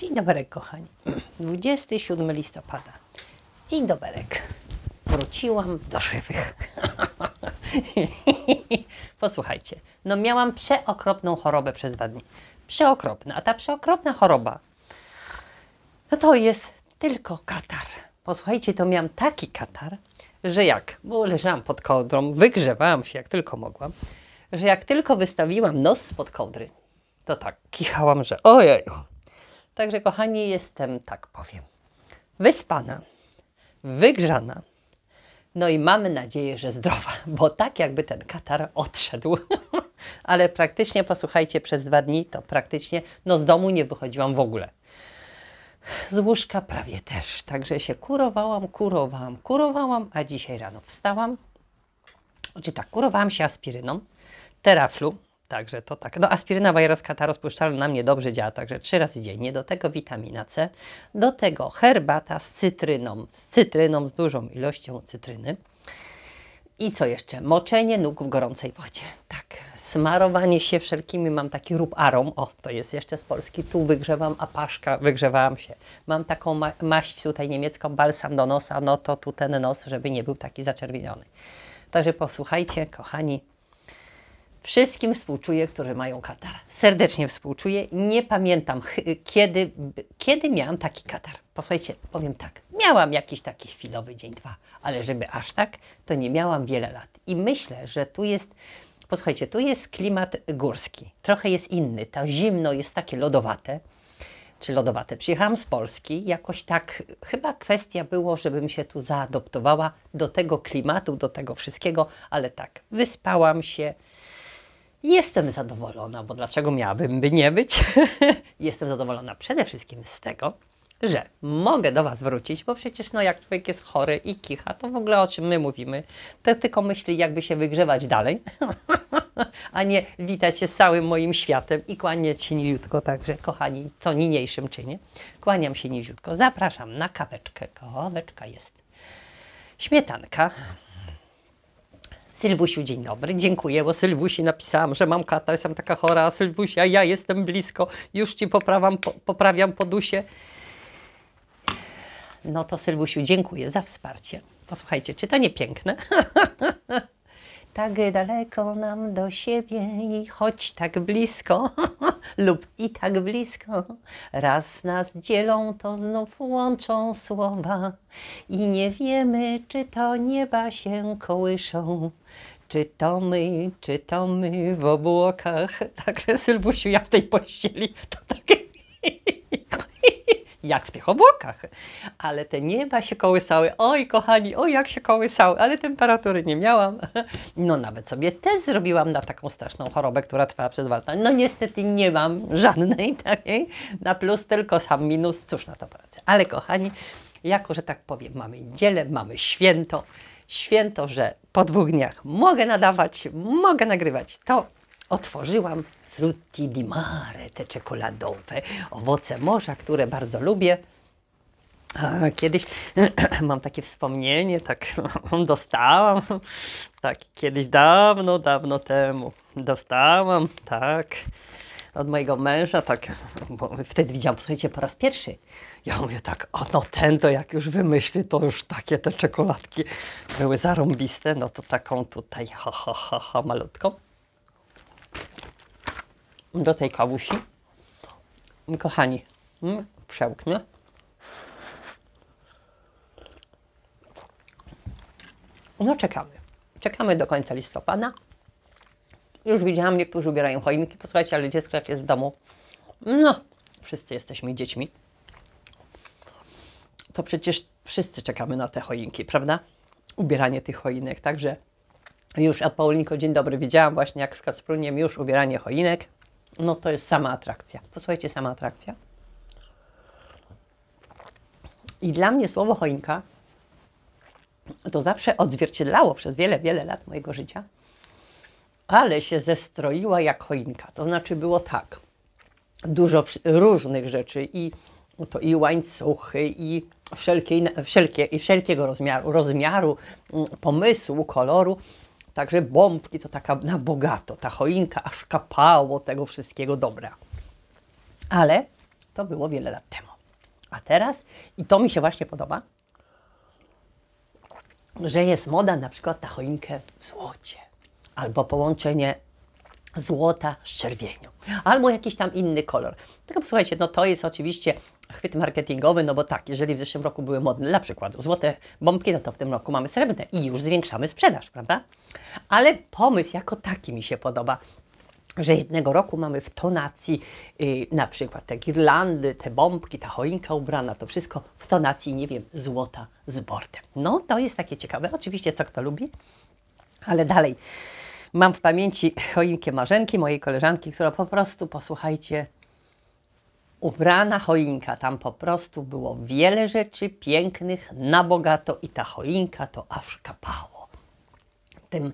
Dzień dobry, kochani. 27 listopada. Dzień doberek. Wróciłam do żywych. Posłuchajcie, no miałam przeokropną chorobę przez dwa dni. Przeokropna, a ta przeokropna choroba no to jest tylko katar. Posłuchajcie, to miałam taki katar, że jak, bo leżałam pod kołdrą, wygrzewałam się jak tylko mogłam, że jak tylko wystawiłam nos spod kołdry, to tak kichałam, że ojej, Także kochani, jestem, tak powiem, wyspana, wygrzana. No i mamy nadzieję, że zdrowa, bo tak jakby ten katar odszedł. Ale praktycznie, posłuchajcie, przez dwa dni to praktycznie no z domu nie wychodziłam w ogóle. Z łóżka prawie też. Także się kurowałam, kurowałam, kurowałam, a dzisiaj rano wstałam. Czy znaczy tak, kurowałam się aspiryną, teraflu, Także to tak. No aspiryna ta rozpuszczalna na mnie dobrze działa, także trzy razy dziennie. Do tego witamina C, do tego herbata z cytryną, z cytryną, z dużą ilością cytryny. I co jeszcze? Moczenie nóg w gorącej wodzie. Tak, smarowanie się wszelkimi, mam taki rób arom, o to jest jeszcze z Polski, tu wygrzewam apaszka, wygrzewałam się. Mam taką ma maść tutaj niemiecką, balsam do nosa, no to tu ten nos, żeby nie był taki zaczerwieniony. Także posłuchajcie, kochani, Wszystkim współczuję, które mają katar. Serdecznie współczuję. Nie pamiętam, kiedy, kiedy miałam taki katar. Posłuchajcie, powiem tak. Miałam jakiś taki chwilowy dzień, dwa, ale żeby aż tak, to nie miałam wiele lat. I myślę, że tu jest. Posłuchajcie, tu jest klimat górski. Trochę jest inny. To zimno jest takie lodowate czy lodowate. Przyjechałam z Polski, jakoś tak chyba kwestia było, żebym się tu zaadoptowała do tego klimatu, do tego wszystkiego, ale tak, wyspałam się, Jestem zadowolona, bo dlaczego miałabym by nie być? Jestem zadowolona przede wszystkim z tego, że mogę do Was wrócić, bo przecież no, jak człowiek jest chory i kicha, to w ogóle o czym my mówimy, to tylko myśli, jakby się wygrzewać dalej, a nie witać się z całym moim światem i kłaniać się niziutko, także kochani, co niniejszym czynię. Kłaniam się niziutko, zapraszam na kaweczkę. Kaweczka jest śmietanka, Sylwusiu, dzień dobry, dziękuję, bo Sylwusi napisałam, że mam kata, jestem taka chora, Sylwusia, ja jestem blisko, już Ci poprawiam, po, poprawiam podusie. No to Sylwusiu, dziękuję za wsparcie. Posłuchajcie, czy to nie piękne? tak daleko nam do siebie i choć tak blisko lub i tak blisko. Raz nas dzielą, to znów łączą słowa i nie wiemy, czy to nieba się kołyszą. Czy to my, czy to my w obłokach. Także Sylwusiu, ja w tej pościeli to takie jak w tych obłokach. Ale te nieba się kołysały. Oj, kochani, oj, jak się kołysały, ale temperatury nie miałam. No nawet sobie test zrobiłam na taką straszną chorobę, która trwała przez lata. No niestety nie mam żadnej takiej na plus, tylko sam minus. Cóż na to pracę. Ale kochani, jako że tak powiem, mamy niedzielę, mamy święto, święto, że po dwóch dniach mogę nadawać, mogę nagrywać, to otworzyłam frutti di mare, te czekoladowe, owoce morza, które bardzo lubię. A kiedyś mam takie wspomnienie, tak dostałam, tak kiedyś dawno, dawno temu dostałam, tak od mojego męża, tak, bo wtedy widziałam, słuchajcie, po raz pierwszy. Ja mówię tak, o no ten to jak już wymyśli, to już takie te czekoladki były zarąbiste, no to taką tutaj ha, ha, ha, ha malutką do tej kawusi. Mm, kochani, mm, przełknę. No czekamy. Czekamy do końca listopada. Już widziałam, niektórzy ubierają choinki. Posłuchajcie, ale dziecko jak jest w domu, no, wszyscy jesteśmy dziećmi. To przecież wszyscy czekamy na te choinki, prawda? Ubieranie tych choinek, także już, a Paulinko, dzień dobry, widziałam właśnie jak z Kaspruniem już ubieranie choinek no to jest sama atrakcja. Posłuchajcie, sama atrakcja. I dla mnie słowo choinka to zawsze odzwierciedlało przez wiele, wiele lat mojego życia, ale się zestroiła jak choinka. To znaczy było tak, dużo różnych rzeczy i to i łańcuchy, i, wszelkie, wszelkie, i wszelkiego rozmiaru, rozmiaru, mm, pomysłu, koloru Także bombki to taka na bogato, ta choinka aż kapało tego wszystkiego dobra. Ale to było wiele lat temu. A teraz, i to mi się właśnie podoba, że jest moda na przykład na choinkę w złocie albo połączenie złota z czerwienią, albo jakiś tam inny kolor. Tylko posłuchajcie, no to jest oczywiście chwyt marketingowy, no bo tak, jeżeli w zeszłym roku były modne na przykład złote bombki, no to w tym roku mamy srebrne i już zwiększamy sprzedaż, prawda? Ale pomysł jako taki mi się podoba że jednego roku mamy w tonacji yy, na przykład te girlandy, te bombki, ta choinka ubrana, to wszystko w tonacji, nie wiem, złota z bordem. No to jest takie ciekawe. Oczywiście co kto lubi, ale dalej. Mam w pamięci choinkę Marzenki, mojej koleżanki, która po prostu, posłuchajcie, ubrana choinka. Tam po prostu było wiele rzeczy pięknych, na bogato i ta choinka to aż kapało. Tym,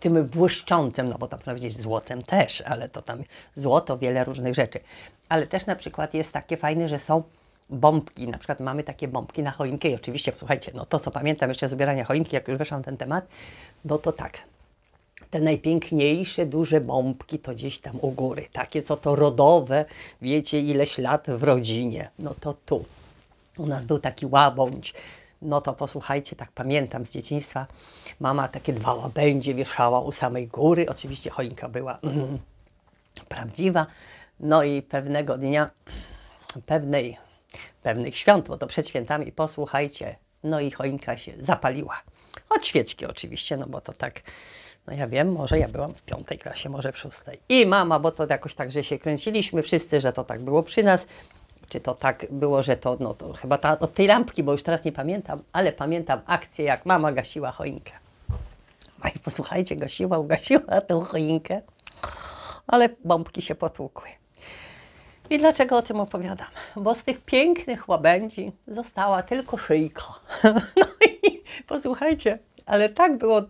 tym błyszczącym, no bo tam można powiedzieć złotem też, ale to tam złoto, wiele różnych rzeczy. Ale też na przykład jest takie fajne, że są bombki. Na przykład mamy takie bombki na choinkę i oczywiście, słuchajcie, no to co pamiętam jeszcze z ubierania choinki, jak już weszłam ten temat, no to tak, te najpiękniejsze, duże bombki to gdzieś tam u góry, takie co to rodowe, wiecie ileś lat w rodzinie, no to tu. U nas był taki łabądź, no to posłuchajcie, tak pamiętam z dzieciństwa, mama takie dwa łabędzie wieszała u samej góry, oczywiście choinka była mm, prawdziwa, no i pewnego dnia, pewnej, pewnych świąt, bo to przed świętami, posłuchajcie, no i choinka się zapaliła. Od świeczki oczywiście, no bo to tak no ja wiem, może ja byłam w piątej klasie, może w szóstej. I mama, bo to jakoś tak, że się kręciliśmy wszyscy, że to tak było przy nas. Czy to tak było, że to, no to chyba ta, od tej lampki, bo już teraz nie pamiętam, ale pamiętam akcję, jak mama gasiła choinkę. No i posłuchajcie, gasiła, ugasiła tę choinkę, ale bombki się potłukły. I dlaczego o tym opowiadam? Bo z tych pięknych łabędzi została tylko szyjka. No i posłuchajcie, ale tak było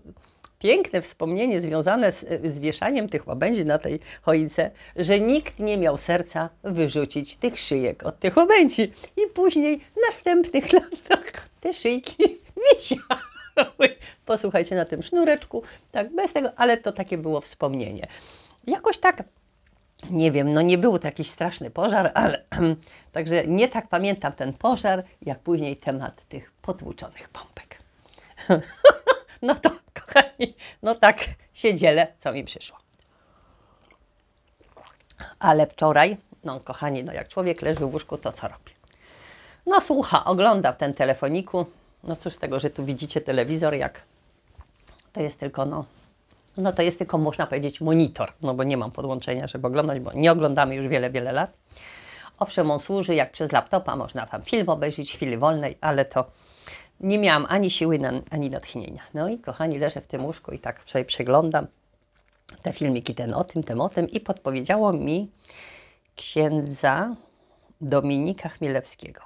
piękne wspomnienie związane z, z wieszaniem tych łabędzi na tej choince, że nikt nie miał serca wyrzucić tych szyjek od tych łabędzi. I później w następnych latach te szyjki wisiały. Posłuchajcie na tym sznureczku, tak bez tego, ale to takie było wspomnienie. Jakoś tak nie wiem, no nie był to jakiś straszny pożar, ale także nie tak pamiętam ten pożar, jak później temat tych potłuczonych pompek. No to, kochani, no tak się dzielę, co mi przyszło. Ale wczoraj, no kochani, no jak człowiek leży w łóżku, to co robi? No słucha, ogląda w ten telefoniku. No cóż tego, że tu widzicie telewizor, jak to jest tylko, no, no to jest tylko, można powiedzieć, monitor, no bo nie mam podłączenia, żeby oglądać, bo nie oglądamy już wiele, wiele lat. Owszem, on służy jak przez laptopa, można tam film obejrzeć, chwili wolnej, ale to nie miałam ani siły, ani natchnienia. No i kochani, leżę w tym łóżku i tak sobie przeglądam te filmiki, ten o tym, ten o tym i podpowiedziało mi księdza Dominika Chmielewskiego.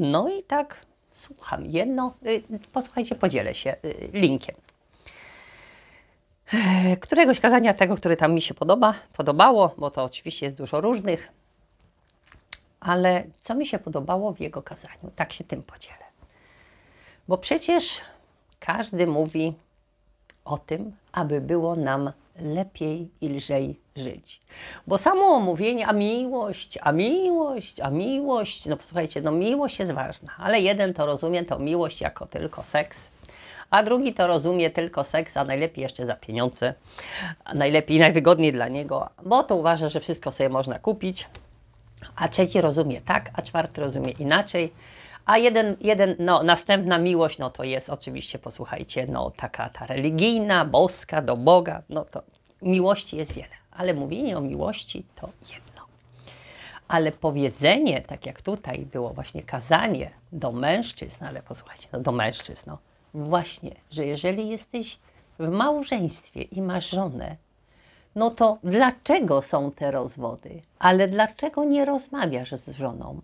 No i tak słucham jedno, y, posłuchajcie, podzielę się y, linkiem. E, któregoś kazania, tego, który tam mi się podoba, podobało, bo to oczywiście jest dużo różnych, ale co mi się podobało w jego kazaniu, tak się tym podzielę. Bo przecież każdy mówi o tym, aby było nam lepiej i lżej żyć. Bo samo mówienie, a miłość, a miłość, a miłość, no posłuchajcie, no miłość jest ważna, ale jeden to rozumie to miłość jako tylko seks, a drugi to rozumie tylko seks, a najlepiej jeszcze za pieniądze, a najlepiej i najwygodniej dla niego, bo to uważa, że wszystko sobie można kupić, a trzeci rozumie tak, a czwarty rozumie inaczej. A jeden, jeden, no, następna miłość, no to jest oczywiście, posłuchajcie, no taka ta religijna, boska, do Boga, no to miłości jest wiele. Ale mówienie o miłości to jedno. Ale powiedzenie, tak jak tutaj było właśnie kazanie do mężczyzn, ale posłuchajcie, no do mężczyzn, no właśnie, że jeżeli jesteś w małżeństwie i masz żonę, no to dlaczego są te rozwody? Ale dlaczego nie rozmawiasz z żoną?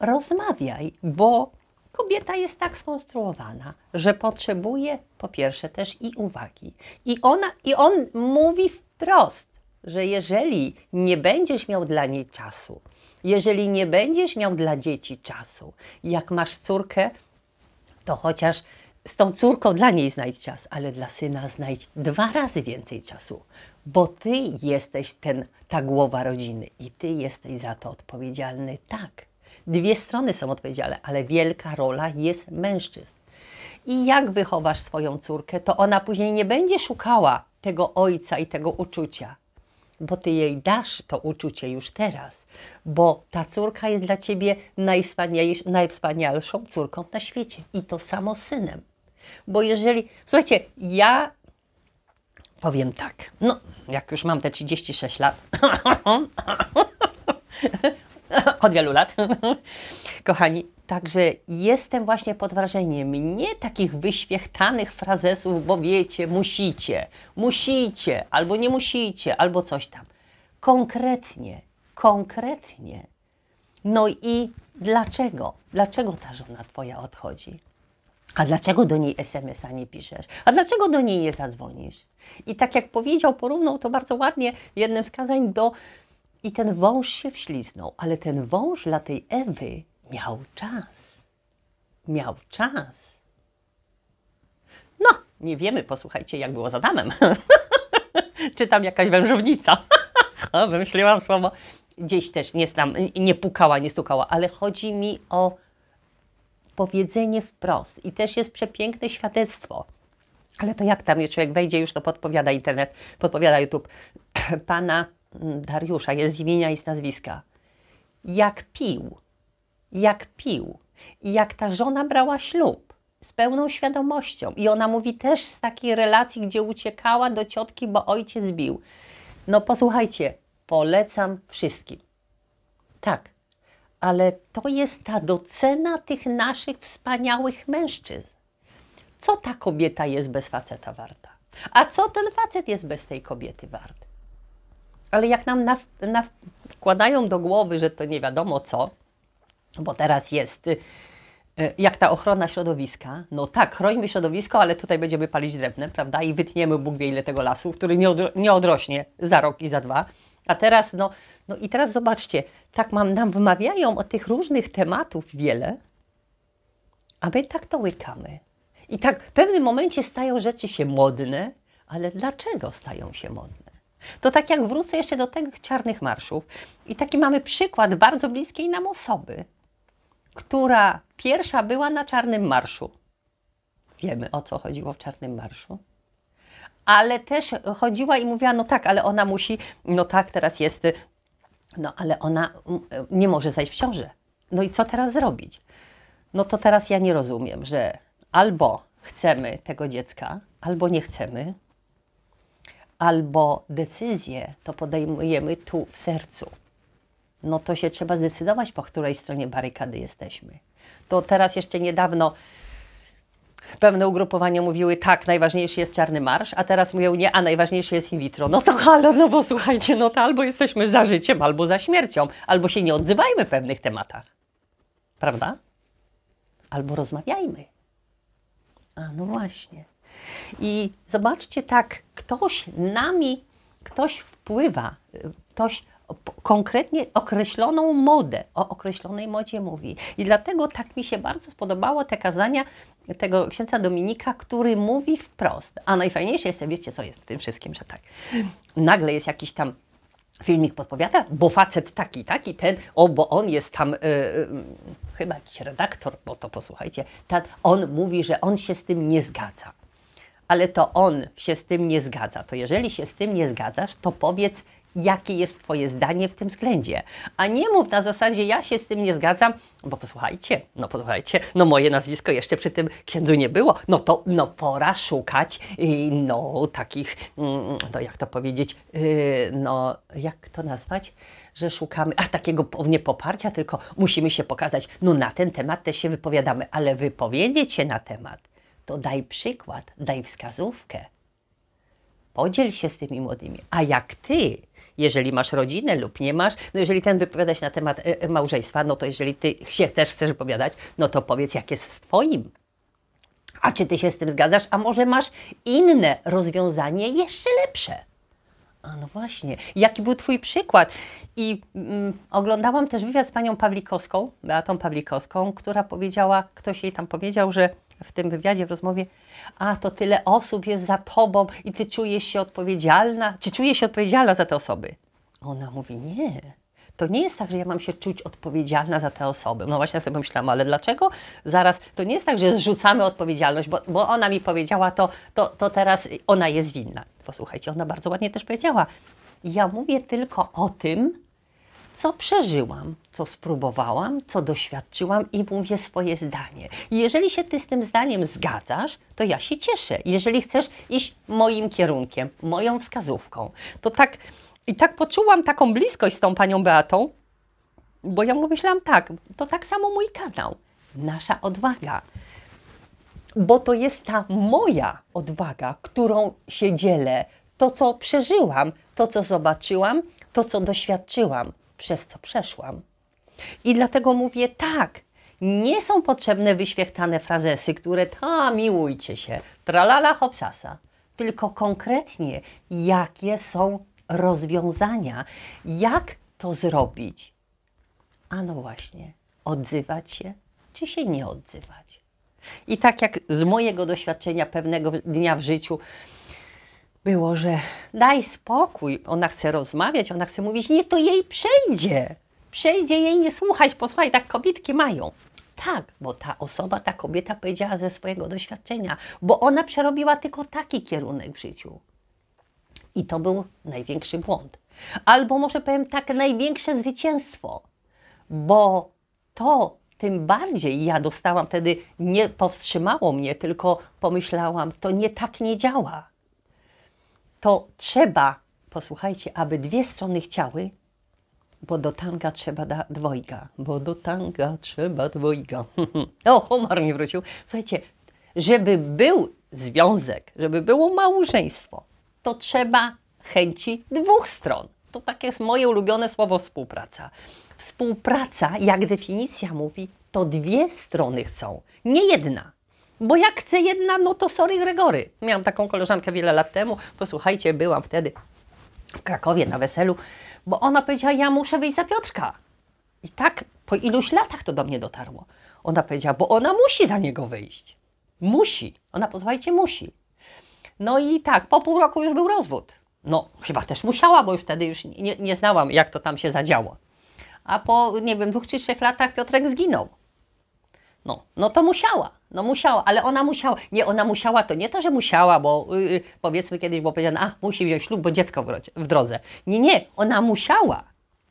rozmawiaj, bo kobieta jest tak skonstruowana, że potrzebuje po pierwsze też i uwagi. I, ona, i on mówi wprost, że jeżeli nie będziesz miał dla niej czasu, jeżeli nie będziesz miał dla dzieci czasu, jak masz córkę, to chociaż z tą córką dla niej znajdź czas, ale dla syna znajdź dwa razy więcej czasu, bo ty jesteś ten, ta głowa rodziny i ty jesteś za to odpowiedzialny, tak. Dwie strony są odpowiedzialne, ale wielka rola jest mężczyzn. I jak wychowasz swoją córkę, to ona później nie będzie szukała tego ojca i tego uczucia, bo ty jej dasz to uczucie już teraz, bo ta córka jest dla ciebie najwspanialszą córką na świecie i to samo synem. Bo jeżeli, słuchajcie, ja powiem tak, no jak już mam te 36 lat, od wielu lat, kochani. Także jestem właśnie pod wrażeniem nie takich wyświechtanych frazesów, bo wiecie, musicie, musicie, albo nie musicie, albo coś tam. Konkretnie, konkretnie. No i dlaczego? Dlaczego ta żona twoja odchodzi? A dlaczego do niej SMS-a nie piszesz? A dlaczego do niej nie zadzwonisz? I tak jak powiedział, porównał to bardzo ładnie w jednym z kazań do i ten wąż się wśliznął, ale ten wąż dla tej Ewy miał czas. Miał czas. No, nie wiemy, posłuchajcie, jak było z Adamem. Czy tam jakaś wężownica. o, wymyśliłam słowo. Gdzieś też nie, tam, nie pukała, nie stukała, ale chodzi mi o powiedzenie wprost. I też jest przepiękne świadectwo. Ale to jak tam, jak człowiek wejdzie, już to podpowiada internet, podpowiada YouTube, pana Mm, Dariusza, jest z imienia i z nazwiska. Jak pił, jak pił i jak ta żona brała ślub z pełną świadomością. I ona mówi też z takiej relacji, gdzie uciekała do ciotki, bo ojciec bił. No posłuchajcie, polecam wszystkim. Tak, ale to jest ta docena tych naszych wspaniałych mężczyzn. Co ta kobieta jest bez faceta warta? A co ten facet jest bez tej kobiety wart? ale jak nam na, na, wkładają do głowy, że to nie wiadomo co, bo teraz jest y, jak ta ochrona środowiska, no tak, chronimy środowisko, ale tutaj będziemy palić drewno, prawda? I wytniemy Bóg wie ile tego lasu, który nie, odro nie odrośnie za rok i za dwa. A teraz, no, no i teraz zobaczcie, tak mam, nam wymawiają o tych różnych tematów wiele, a my tak to łykamy. I tak w pewnym momencie stają rzeczy się modne, ale dlaczego stają się modne? To tak jak wrócę jeszcze do tych czarnych marszów i taki mamy przykład bardzo bliskiej nam osoby, która pierwsza była na czarnym marszu. Wiemy o co chodziło w czarnym marszu. Ale też chodziła i mówiła, no tak, ale ona musi, no tak, teraz jest, no ale ona mm, nie może zajść w ciążę. No i co teraz zrobić? No to teraz ja nie rozumiem, że albo chcemy tego dziecka, albo nie chcemy, albo decyzję to podejmujemy tu, w sercu. No to się trzeba zdecydować, po której stronie barykady jesteśmy. To teraz jeszcze niedawno pewne ugrupowania mówiły tak, najważniejszy jest czarny marsz, a teraz mówią nie, a najważniejszy jest in vitro. No to halo, no bo słuchajcie, no to albo jesteśmy za życiem, albo za śmiercią, albo się nie odzywajmy w pewnych tematach. Prawda? Albo rozmawiajmy. A no właśnie. I zobaczcie tak, ktoś nami, ktoś wpływa, ktoś konkretnie określoną modę, o określonej modzie mówi. I dlatego tak mi się bardzo spodobało te kazania tego księdza Dominika, który mówi wprost. A najfajniejsze jest, wiecie co jest w tym wszystkim, że tak, nagle jest jakiś tam filmik podpowiada, bo facet taki, taki, ten, o, bo on jest tam, yy, chyba jakiś redaktor, bo to posłuchajcie, on mówi, że on się z tym nie zgadza ale to on się z tym nie zgadza. To jeżeli się z tym nie zgadzasz, to powiedz, jakie jest Twoje zdanie w tym względzie. A nie mów na zasadzie, ja się z tym nie zgadzam, bo posłuchajcie, no posłuchajcie, no moje nazwisko jeszcze przy tym księdzu nie było, no to no pora szukać, yy, no takich, yy, no jak to powiedzieć, yy, no jak to nazwać, że szukamy, a takiego nie poparcia, tylko musimy się pokazać, no na ten temat też się wypowiadamy, ale wypowiedzieć się na temat to daj przykład, daj wskazówkę. Podziel się z tymi młodymi. A jak ty, jeżeli masz rodzinę lub nie masz, no jeżeli ten wypowiada się na temat e, e, małżeństwa, no to jeżeli ty się też chcesz wypowiadać, no to powiedz, jak jest z twoim. A czy ty się z tym zgadzasz? A może masz inne rozwiązanie jeszcze lepsze? A no właśnie, jaki był Twój przykład? I mm, oglądałam też wywiad z panią Pawlikowską, Beatą Pawlikowską, która powiedziała, ktoś jej tam powiedział, że w tym wywiadzie, w rozmowie, a to tyle osób jest za tobą i ty czujesz się odpowiedzialna, czy czujesz się odpowiedzialna za te osoby? Ona mówi, nie, to nie jest tak, że ja mam się czuć odpowiedzialna za te osoby. No właśnie ja sobie pomyślałam, ale dlaczego? Zaraz, to nie jest tak, że zrzucamy odpowiedzialność, bo, bo ona mi powiedziała, to, to, to teraz ona jest winna. Posłuchajcie, ona bardzo ładnie też powiedziała. Ja mówię tylko o tym, co przeżyłam, co spróbowałam, co doświadczyłam i mówię swoje zdanie. Jeżeli się ty z tym zdaniem zgadzasz, to ja się cieszę. Jeżeli chcesz iść moim kierunkiem, moją wskazówką, to tak i tak poczułam taką bliskość z tą panią Beatą, bo ja myślałam tak, to tak samo mój kanał, nasza odwaga. Bo to jest ta moja odwaga, którą się dzielę, to co przeżyłam, to co zobaczyłam, to co doświadczyłam przez co przeszłam. I dlatego mówię tak, nie są potrzebne wyświechtane frazesy, które ta miłujcie się, tralala hopsasa, tylko konkretnie jakie są rozwiązania, jak to zrobić. A no właśnie, odzywać się czy się nie odzywać. I tak jak z mojego doświadczenia pewnego dnia w życiu, było, że daj spokój, ona chce rozmawiać, ona chce mówić, nie, to jej przejdzie. Przejdzie jej nie słuchać, posłuchaj, tak kobietki mają. Tak, bo ta osoba, ta kobieta powiedziała ze swojego doświadczenia, bo ona przerobiła tylko taki kierunek w życiu. I to był największy błąd. Albo może powiem tak, największe zwycięstwo, bo to tym bardziej ja dostałam wtedy, nie powstrzymało mnie, tylko pomyślałam, to nie tak nie działa to trzeba, posłuchajcie, aby dwie strony chciały, bo do tanga trzeba da dwojga, bo do tanga trzeba dwojga. o, homar nie wrócił. Słuchajcie, żeby był związek, żeby było małżeństwo, to trzeba chęci dwóch stron. To takie jest moje ulubione słowo współpraca. Współpraca, jak definicja mówi, to dwie strony chcą, nie jedna. Bo jak chce jedna, no to sorry Gregory. Miałam taką koleżankę wiele lat temu, posłuchajcie, byłam wtedy w Krakowie na weselu, bo ona powiedziała, ja muszę wyjść za Piotrka. I tak po iluś latach to do mnie dotarło. Ona powiedziała, bo ona musi za niego wyjść. Musi. Ona, posłuchajcie, musi. No i tak, po pół roku już był rozwód. No, chyba też musiała, bo już wtedy już nie, nie znałam, jak to tam się zadziało. A po, nie wiem, dwóch czy trzech latach Piotrek zginął. No, no to musiała. No musiała, ale ona musiała. Nie, ona musiała to nie to, że musiała, bo yy, powiedzmy kiedyś było powiedziane, a musi wziąć ślub, bo dziecko w, w drodze. Nie, nie, ona musiała.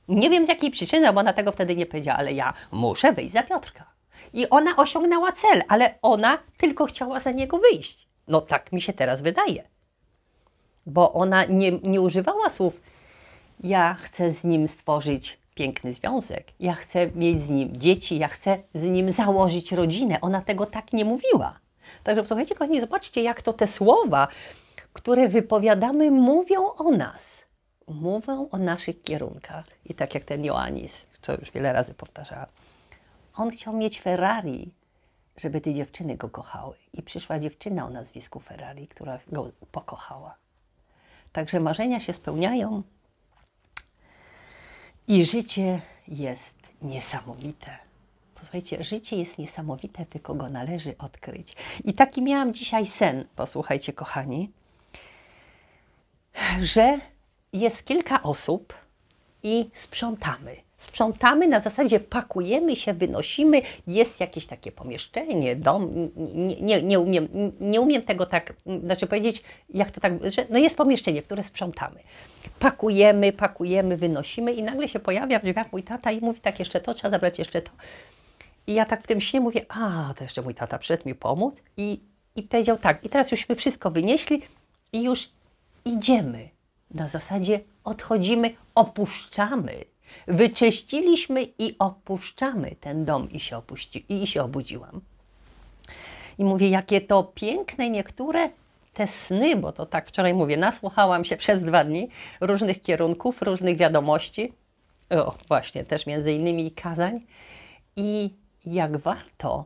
Nie wiem z jakiej przyczyny, bo ona tego wtedy nie powiedziała, ale ja muszę wyjść za Piotrka. I ona osiągnęła cel, ale ona tylko chciała za niego wyjść. No tak mi się teraz wydaje. Bo ona nie, nie używała słów, ja chcę z nim stworzyć piękny związek, ja chcę mieć z nim dzieci, ja chcę z nim założyć rodzinę. Ona tego tak nie mówiła. Także słuchajcie, kochani, zobaczcie, jak to te słowa, które wypowiadamy, mówią o nas. Mówią o naszych kierunkach. I tak jak ten Joannis, co już wiele razy powtarzała, On chciał mieć Ferrari, żeby te dziewczyny go kochały. I przyszła dziewczyna o nazwisku Ferrari, która go pokochała. Także marzenia się spełniają, i życie jest niesamowite. Posłuchajcie, życie jest niesamowite, tylko go należy odkryć. I taki miałam dzisiaj sen, posłuchajcie, kochani, że jest kilka osób i sprzątamy sprzątamy na zasadzie pakujemy się, wynosimy, jest jakieś takie pomieszczenie, dom, nie, nie, nie, umiem, nie umiem tego tak, znaczy powiedzieć, jak to tak, że no jest pomieszczenie, które sprzątamy. Pakujemy, pakujemy, wynosimy i nagle się pojawia w drzwiach mój tata i mówi tak, jeszcze to, trzeba zabrać jeszcze to. I ja tak w tym śnie mówię, a, to jeszcze mój tata przyszedł mi pomóc i, i powiedział tak, i teraz już my wszystko wynieśli i już idziemy. Na zasadzie odchodzimy, opuszczamy Wyczyściliśmy i opuszczamy ten dom i się, opuści, i się obudziłam. I mówię, jakie to piękne niektóre te sny, bo to tak wczoraj mówię, nasłuchałam się przez dwa dni różnych kierunków, różnych wiadomości, o, właśnie też między innymi kazań. I jak warto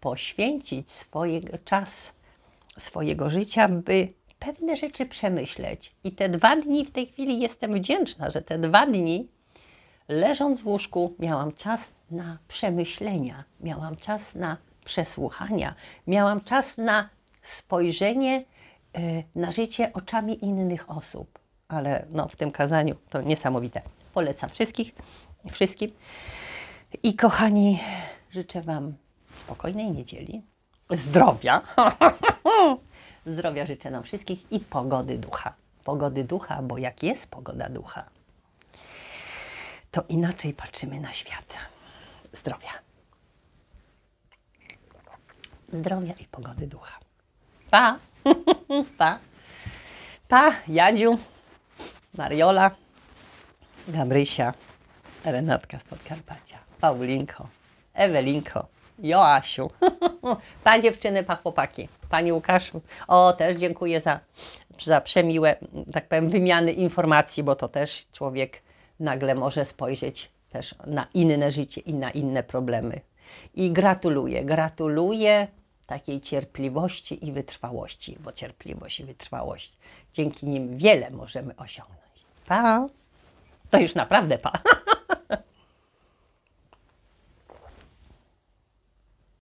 poświęcić swojego czas, swojego życia, by pewne rzeczy przemyśleć. I te dwa dni w tej chwili jestem wdzięczna, że te dwa dni leżąc w łóżku, miałam czas na przemyślenia, miałam czas na przesłuchania, miałam czas na spojrzenie e, na życie oczami innych osób. Ale no, w tym kazaniu to niesamowite. Polecam wszystkich, wszystkim. I kochani, życzę Wam spokojnej niedzieli, zdrowia. zdrowia życzę nam wszystkich i pogody ducha. Pogody ducha, bo jak jest pogoda ducha, to inaczej patrzymy na świat. Zdrowia. Zdrowia i pogody ducha. Pa! pa! Pa, Jadziu, Mariola, Gabrysia, Renatka z Podkarpacia, Paulinko, Ewelinko, Joasiu. pa dziewczyny, pa chłopaki. Pani Łukaszu, o też dziękuję za, za przemiłe, tak powiem, wymiany informacji, bo to też człowiek nagle może spojrzeć też na inne życie i na inne problemy. I gratuluję, gratuluję takiej cierpliwości i wytrwałości, bo cierpliwość i wytrwałość, dzięki nim wiele możemy osiągnąć. Pa! To już naprawdę pa!